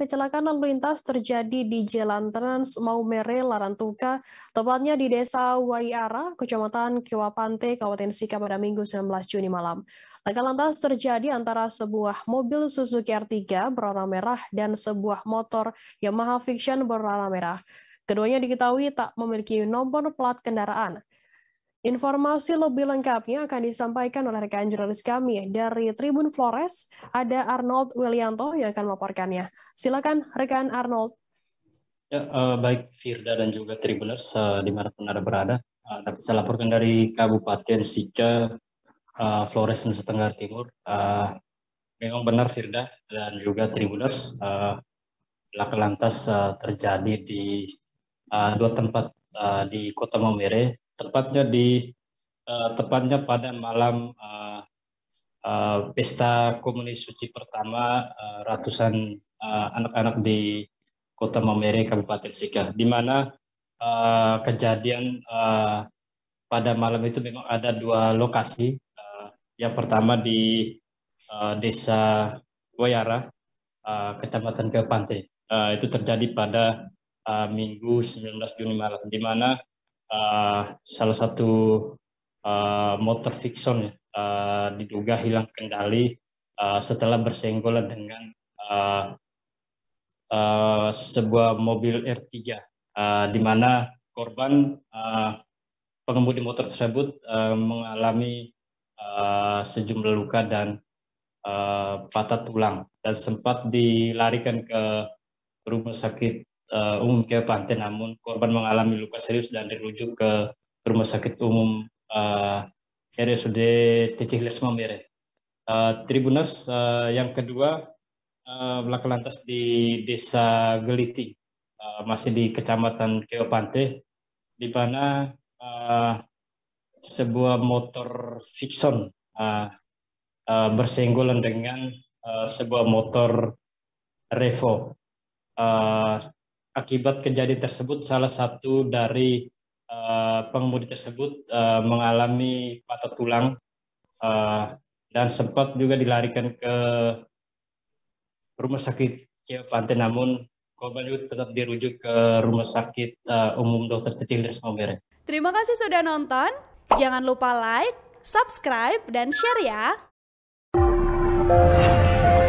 Kecelakaan lalu lintas terjadi di Jalan Trans Maumere Larantuka, tepatnya di Desa Waiara, Kecamatan Kiwapante, Kabupaten Sika pada Minggu 19 Juni malam. Laka lantas terjadi antara sebuah mobil Suzuki R3 berwarna merah dan sebuah motor Yamaha Fiction berwarna merah. Keduanya diketahui tak memiliki nomor plat kendaraan. Informasi lebih lengkapnya akan disampaikan oleh rekan jurnalis kami dari Tribun Flores, ada Arnold Wilianto yang akan melaporkannya. Silakan rekan Arnold. Ya, uh, baik Firda dan juga Tribuners mana eh, dimanapun Anda berada, Uh, dapat saya laporkan dari Kabupaten Sika, uh, Flores, Nusa Tenggara Timur. Uh, memang benar Firda dan juga Tribuners, uh, laka lantas uh, terjadi di uh, dua tempat uh, di Kota Momere, tepatnya di uh, tepatnya pada malam uh, uh, pesta komunis suci pertama uh, ratusan anak-anak uh, di Kota Mamere Kabupaten Sika di mana uh, kejadian uh, pada malam itu memang ada dua lokasi uh, yang pertama di uh, desa Wayara uh, Kecamatan Kepante, uh, itu terjadi pada uh, Minggu 19 Juni malam di mana uh, salah satu uh, motor Vixon uh, ya. eh, diduga hilang kendali uh, setelah bersenggolan dengan uh, uh, sebuah mobil R3 uh, di mana korban uh, pengemudi motor tersebut uh, mengalami uh, sejumlah luka dan uh, patah tulang dan sempat dilarikan ke rumah sakit uh, umum pantai namun korban mengalami luka serius dan dirujuk ke rumah sakit umum uh, eh, RSUD Tecihilis Mamere. Uh, eh, Tribuners uh, yang kedua uh, belak lantas di Desa Geliti, uh, masih di Kecamatan Keopante, di mana uh, sebuah motor Vixon uh, uh, bersenggolan dengan uh, sebuah motor Revo. Uh, akibat kejadian tersebut salah satu dari uh, pengemudi tersebut uh, mengalami patah tulang uh, dan sempat juga dilarikan ke rumah sakit Pantai namun korban juga tetap dirujuk ke rumah sakit uh, umum kecil dan Momere. Terima kasih sudah nonton. Jangan lupa like, subscribe, dan share ya.